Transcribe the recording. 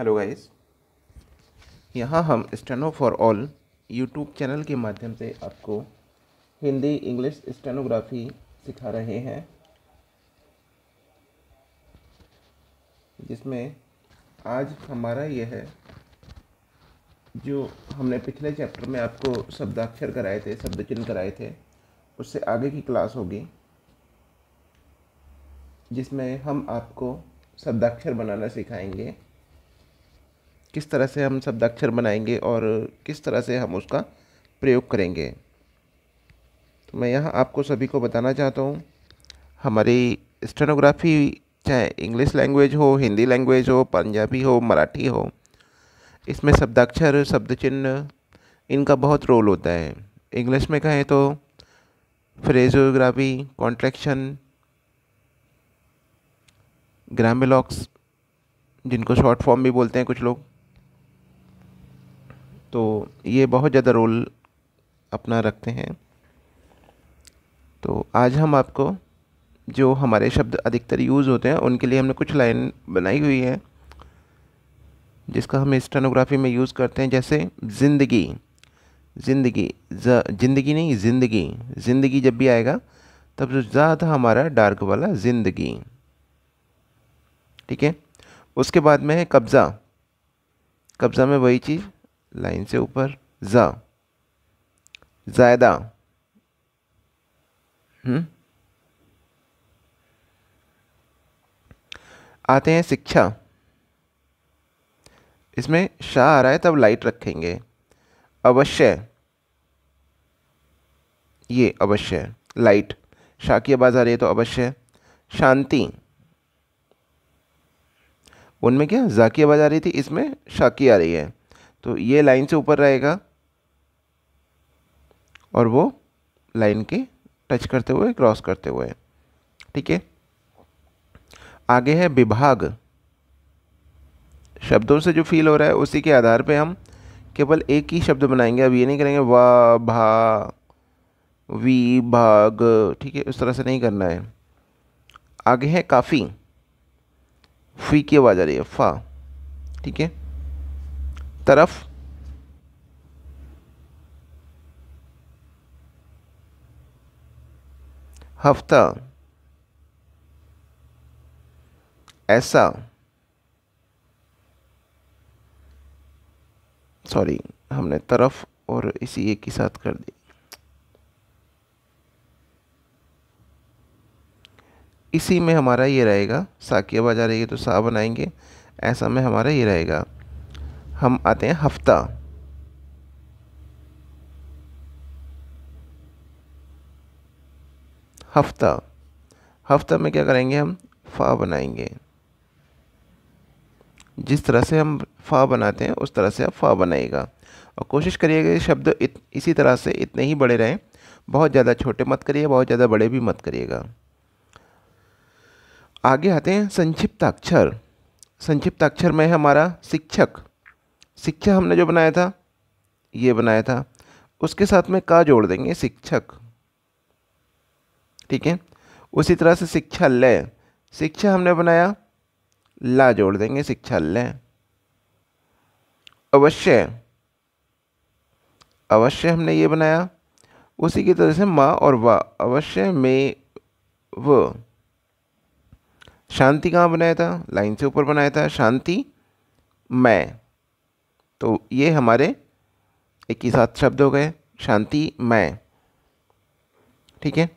Hello guys यहाँ हम steno for all YouTube channel के माध्यम से आपको हिंदी इंग्लिश स्टेनोग्राफी सिखा रहे हैं जिसमें आज हमारा यह है जो हमने पिछले चैप्टर में आपको शब्दाक्षर कराए थे शब्द चिन्ह कराए थे उससे आगे की क्लास होगी जिसमें हम आपको शब्दाक्षर बनाना सिखाएंगे किस तरह से हम शब्दाक्षर बनाएंगे और किस तरह से हम उसका प्रयोग करेंगे तो मैं यहाँ आपको सभी को बताना चाहता हूँ हमारी स्टेनोग्राफी चाहे इंग्लिश लैंग्वेज हो हिंदी लैंग्वेज हो पंजाबी हो मराठी हो इसमें शब्दाक्षर शब्द चिन्ह इनका बहुत रोल होता है इंग्लिश में कहें तो फ्रेजोग्राफी कॉन्ट्रैक्शन ग्रामिलॉक्स जिनको शॉर्ट फॉर्म भी बोलते हैं कुछ लोग तो ये बहुत ज़्यादा रोल अपना रखते हैं तो आज हम आपको जो हमारे शब्द अधिकतर यूज़ होते हैं उनके लिए हमने कुछ लाइन बनाई हुई है जिसका हम स्टेनोग्राफी में यूज़ करते हैं जैसे ज़िंदगी ज़िंदगी ज़िंदगी नहीं ज़िंदगी ज़िंदगी जब भी आएगा तब जो तो ज़्यादा हमारा डार्क वाला ज़िंदगी ठीक है उसके बाद में है कब्ज़ा कब्ज़ा में वही चीज़ लाइन से ऊपर जा जायदा हम्म? आते हैं शिक्षा इसमें शाह आ रहा है तब लाइट रखेंगे अवश्य ये अवश्य लाइट शाह की आवाज़ आ रही है तो अवश्य शांति उनमें क्या जा की आवाज़ आ रही थी इसमें शाह की आ रही है तो ये लाइन से ऊपर रहेगा और वो लाइन के टच करते हुए क्रॉस करते हुए ठीक है आगे है विभाग शब्दों से जो फील हो रहा है उसी के आधार पे हम केवल एक ही शब्द बनाएंगे अब ये नहीं करेंगे वा भा वी भाग ठीक है उस तरह से नहीं करना है आगे है काफ़ी फी की आवाज़ आ रही है फा ठीक है तरफ हफ्ता ऐसा सॉरी हमने तरफ और इसी एक ही साथ कर दी इसी में हमारा ये रहेगा साकिया बाजार रहेगी तो सा बनाएंगे ऐसा में हमारा ये रहेगा हम आते हैं हफ्ता हफ्ता हफ्ता में क्या करेंगे हम फा बनाएंगे जिस तरह से हम फा बनाते हैं उस तरह से आप फा बनाएगा और कोशिश करिएगा कि शब्द इत, इसी तरह से इतने ही बड़े रहें बहुत ज़्यादा छोटे मत करिए बहुत ज़्यादा बड़े भी मत करिएगा आगे आते हैं संक्षिप्त अक्षर संक्षिप्त अक्षर में हमारा शिक्षक शिक्षा हमने जो बनाया था ये बनाया था उसके साथ में का जोड़ देंगे शिक्षक ठीक है उसी तरह से शिक्षा लय शिक्षा हमने बनाया ला जोड़ देंगे शिक्षा लय अवश्य अवश्य हमने ये बनाया उसी की तरह से माँ और वा अवश्य में व शांति कहाँ बनाया था लाइन से ऊपर बनाया था शांति मैं तो ये हमारे एक ही साथ शब्द हो गए शांति मैं ठीक है